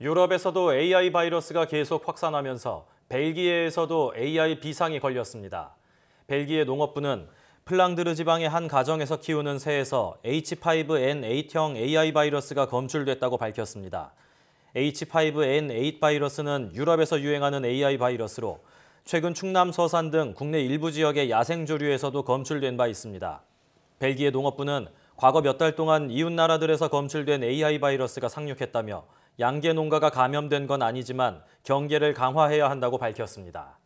유럽에서도 AI 바이러스가 계속 확산하면서 벨기에에서도 AI 비상이 걸렸습니다. 벨기에 농업부는 플랑드르 지방의 한 가정에서 키우는 새에서 H5N8형 AI 바이러스가 검출됐다고 밝혔습니다. H5N8 바이러스는 유럽에서 유행하는 AI 바이러스로 최근 충남 서산 등 국내 일부 지역의 야생조류에서도 검출된 바 있습니다. 벨기에 농업부는 과거 몇 달 동안 이웃 나라들에서 검출된 AI 바이러스가 상륙했다며 양계 농가가 감염된 건 아니지만 경계를 강화해야 한다고 밝혔습니다.